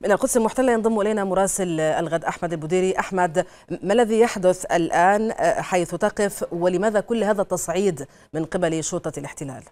من القدس المحتلة ينضم إلينا مراسل الغد أحمد البديري أحمد ما الذي يحدث الآن حيث تقف ولماذا كل هذا التصعيد من قبل شرطة الاحتلال؟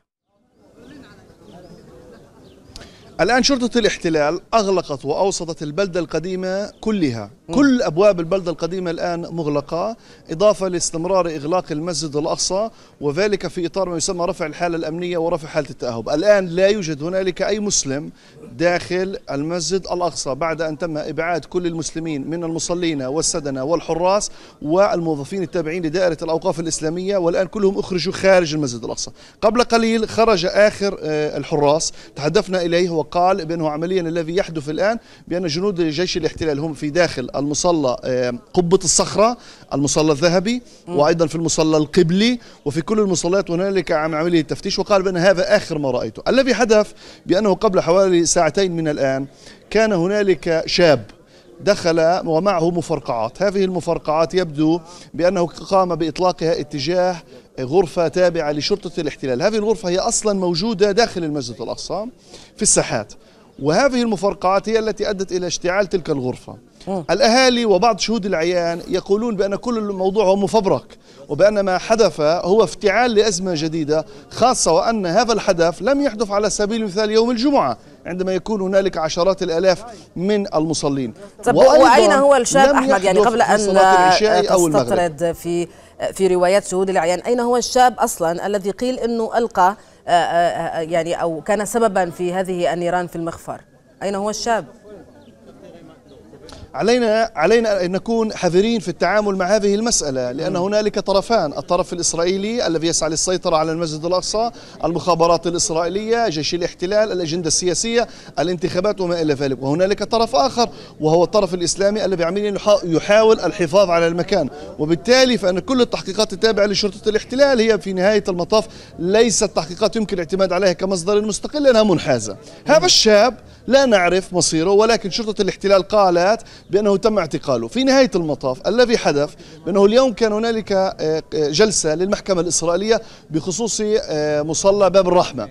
الآن شرطة الاحتلال أغلقت وأوسطت البلدة القديمة كلها م. كل أبواب البلدة القديمة الآن مغلقة إضافة لاستمرار إغلاق المسجد الأقصى وذلك في إطار ما يسمى رفع الحالة الأمنية ورفع حالة التأهب الآن لا يوجد هنالك أي مسلم داخل المسجد الأقصى بعد أن تم إبعاد كل المسلمين من المصلين والسدنة والحراس والموظفين التابعين لدائرة الأوقاف الإسلامية والآن كلهم أخرجوا خارج المسجد الأقصى قبل قليل خرج آخر آه، الحراس تحدثنا إليه وقال بأنه عمليا الذي يحدث الآن بأن جنود جيش الاحتلال هم في داخل المصلى آه، قبة الصخرة المصلى الذهبي وأيضا في المصلى القبلي وفي كل المصليات هنالك عملية تفتيش وقال بأن هذا آخر ما رأيته الذي حدث بأنه قبل حوالي ساعة ساعتين من الآن كان هنالك شاب دخل ومعه مفرقعات هذه المفرقعات يبدو بأنه قام بإطلاقها اتجاه غرفة تابعة لشرطة الاحتلال هذه الغرفة هي أصلا موجودة داخل المسجد الأقصى في الساحات وهذه المفارقات هي التي أدت إلى اشتعال تلك الغرفة أوه. الأهالي وبعض شهود العيان يقولون بأن كل الموضوع هو مفبرك وبأن ما حدث هو افتعال لأزمة جديدة خاصة وأن هذا الحدث لم يحدث على سبيل المثال يوم الجمعة عندما يكون هنالك عشرات الالاف من المصلين طب واين هو الشاب احمد يعني قبل ان تستطرد في في روايات شهود العيان اين هو الشاب اصلا الذي قيل انه القى آه، آه، آه، يعني أو كان سببا في هذه النيران في المخفر أين هو الشاب؟ علينا علينا ان نكون حذرين في التعامل مع هذه المساله لان نعم. هنالك طرفان الطرف الاسرائيلي الذي يسعى للسيطره على المسجد الاقصى المخابرات الاسرائيليه جيش الاحتلال الاجنده السياسيه الانتخابات وما الى ذلك وهنالك طرف اخر وهو الطرف الاسلامي الذي عمليا يحاول الحفاظ على المكان وبالتالي فان كل التحقيقات التابعه لشرطه الاحتلال هي في نهايه المطاف ليست تحقيقات يمكن الاعتماد عليها كمصدر مستقل لانها منحازه هذا الشاب لا نعرف مصيره ولكن شرطة الاحتلال قالت بأنه تم اعتقاله في نهاية المطاف الذي حدث بأنه اليوم كان هنالك آه، آه، جلسة للمحكمة الإسرائيلية بخصوص آه، مصلى باب الرحمة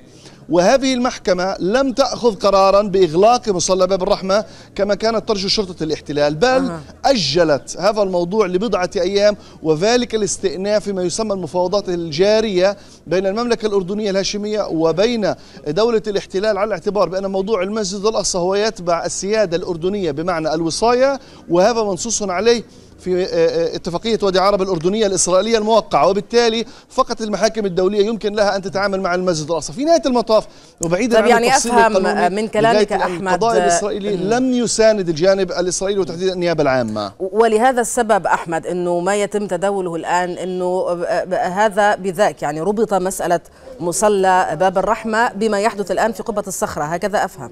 وهذه المحكمة لم تأخذ قرارا بإغلاق مصلى باب الرحمة كما كانت ترجو شرطة الاحتلال بل أجلت هذا الموضوع لبضعة أيام وذلك الاستئناف فيما يسمى المفاوضات الجارية بين المملكة الأردنية الهاشمية وبين دولة الاحتلال على الاعتبار بأن موضوع المسجد الأقصى هو يتبع السيادة الأردنية بمعنى الوصاية وهذا منصوص عليه في آه، آه، اتفاقية وادي عرب الأردنية الإسرائيلية الموقعة وبالتالي فقط المحاكم الدولية يمكن لها أن تتعامل مع المسجد الأقصى في نهاية المطاف وبعيدا عن يعني أفهم آه، من كلامك أحمد القضاء الإسرائيلي لم يساند الجانب الإسرائيلي وتحديدا النيابة العامة ولهذا السبب أحمد أنه ما يتم تداوله الآن أنه هذا بذاك يعني ربط مسألة مصلى باب الرحمة بما يحدث الآن في قبة الصخرة هكذا أفهم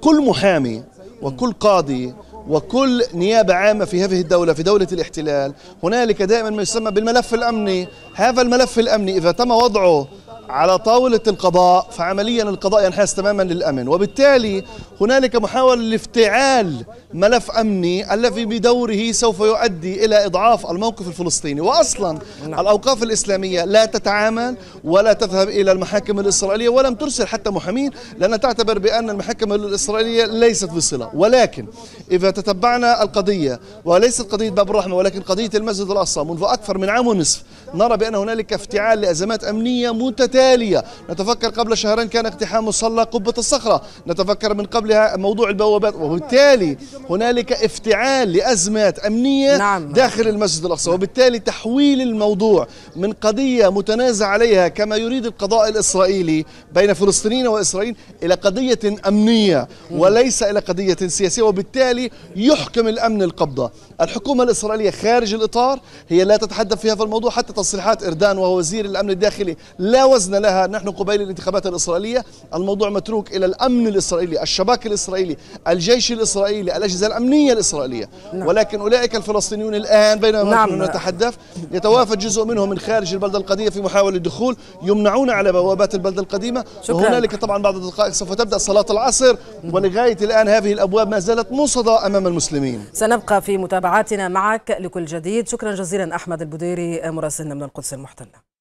كل محامي وكل قاضي وكل نيابة عامة في هذه الدولة في دولة الاحتلال هنالك دائما ما يسمى بالملف الأمني هذا الملف الأمني إذا تم وضعه على طاولة القضاء فعمليا القضاء ينحاز تماما للأمن وبالتالي هنالك محاولة لافتعال ملف أمني الذي بدوره سوف يؤدي إلى إضعاف الموقف الفلسطيني وأصلا نعم. الأوقاف الإسلامية لا تتعامل ولا تذهب إلى المحاكم الإسرائيلية ولم ترسل حتى محامين لأنها تعتبر بأن المحاكم الإسرائيلية ليست بصلة ولكن إذا تتبعنا القضية وليست قضية باب الرحمة ولكن قضية المسجد الأقصى منذ أكثر من عام ونصف نرى بأن هنالك افتعال لأزمات أمنية متتالية التالية نتفكر قبل شهرين كان اقتحام مصلى قبة الصخرة نتفكر من قبلها موضوع البوابات وبالتالي هنالك افتعال لأزمات أمنية نعم. داخل المسجد الأقصى وبالتالي تحويل الموضوع من قضية متنازع عليها كما يريد القضاء الإسرائيلي بين فلسطينيين وإسرائيل إلى قضية أمنية وليس إلى قضية سياسية وبالتالي يحكم الأمن القبضة الحكومة الإسرائيلية خارج الإطار هي لا تتحدث في هذا الموضوع حتى تصريحات إردان وهو وزير الأمن الداخلي لا وزن رمزنا لها نحن قبيل الانتخابات الإسرائيلية الموضوع متروك إلى الأمن الإسرائيلي الشباك الإسرائيلي الجيش الإسرائيلي الأجهزة الأمنية الإسرائيلية نعم. ولكن أولئك الفلسطينيون الآن بينما نعم. نحن نتحدث يتوافد جزء منهم من خارج البلدة القديمة في محاولة الدخول يمنعون على بوابات البلدة القديمة وهنالك طبعا بعض الدقائق سوف تبدأ صلاة العصر ولغاية الآن هذه الأبواب ما زالت موصدة أمام المسلمين سنبقى في متابعاتنا معك لكل جديد شكرا جزيلا أحمد البديري مراسلنا من القدس المحتلة